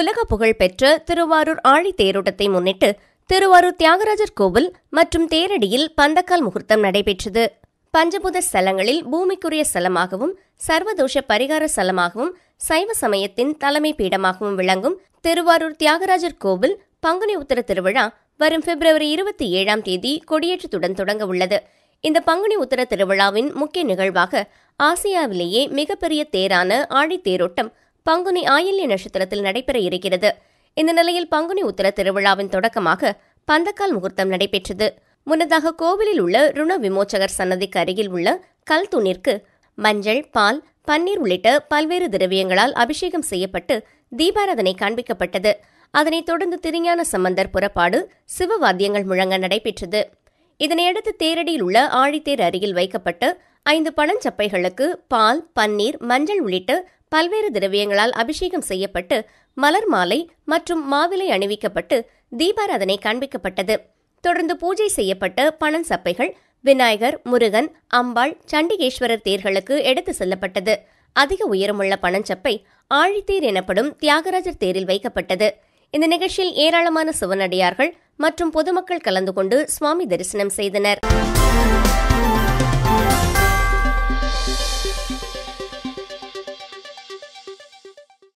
உலக புகழ்பெற்ற திருவாரூர் ஆழி தேரோட்டத்தை முன்னிட்டு திருவாரூர் தியாகராஜர் கோவில் மற்றும் தேரடியில் பந்தக்கால் முகூர்த்தம் நடைபெற்றது பஞ்சபூத ஸ்தலங்களில் பூமிக்குரிய ஸ்தலமாகவும் சர்வதோஷ பரிகார ஸ்தலமாகவும் சைவ சமயத்தின் தலைமை பீடமாகவும் விளங்கும் திருவாரூர் தியாகராஜர் கோவில் பங்குனி உத்தர திருவிழா வரும் பிப்ரவரி இருபத்தி ஏழாம் தேதி கொடியேற்றத்துடன் தொடங்க உள்ளது இந்த பங்குனி உத்தர திருவிழாவின் முக்கிய நிகழ்வாக ஆசியாவிலேயே மிகப்பெரிய தேரான ஆழி தேரோட்டம் பங்குனி ஆயில்ய நட்சத்திரத்தில் நடைபெற இருக்கிறது இந்த நிலையில் பங்குனி உத்தர திருவிழாவின் தொடக்கமாக பந்தக்கால் முகூர்த்தம் நடைபெற்றது முன்னதாக கோவிலில் உள்ள ருண விமோச்சகர் சன்னதிக்கு அருகில் உள்ள கல் துணிற்கு மஞ்சள் பால் பன்னீர் உள்ளிட்ட பல்வேறு திரவியங்களால் அபிஷேகம் செய்யப்பட்டு தீபாராதனை காண்பிக்கப்பட்டது அதனைத் தொடர்ந்து திருஞான சம்பந்தர் புறப்பாடு சிவவாத்தியங்கள் முழங்க நடைபெற்றது இதனையடுத்து தேரடியில் உள்ள ஆழித்தேர் அருகில் வைக்கப்பட்டு ஐந்து பழஞ்சப்பைகளுக்கு பால் பன்னீர் மஞ்சள் உள்ளிட்ட பல்வேறு திரவியங்களால் அபிஷேகம் செய்யப்பட்டு மலர் மாலை மற்றும் மாவிலை அணிவிக்கப்பட்டு தீபாராதனை காண்பிக்கப்பட்டது தொடர்ந்து பூஜை செய்யப்பட்ட பணம் சப்பைகள் விநாயகர் முருகன் அம்பாள் சண்டிகேஸ்வரர் தேர்களுக்கு எடுத்து செல்லப்பட்டது அதிக உயரமுள்ள பணஞ்சப்பை ஆழித்தேர் எனப்படும் தியாகராஜர் தேரில் வைக்கப்பட்டது இந்த நிகழ்ச்சியில் ஏராளமான சிவனடியார்கள் மற்றும் பொதுமக்கள் கலந்து கொண்டு சுவாமி தரிசனம் செய்தனர்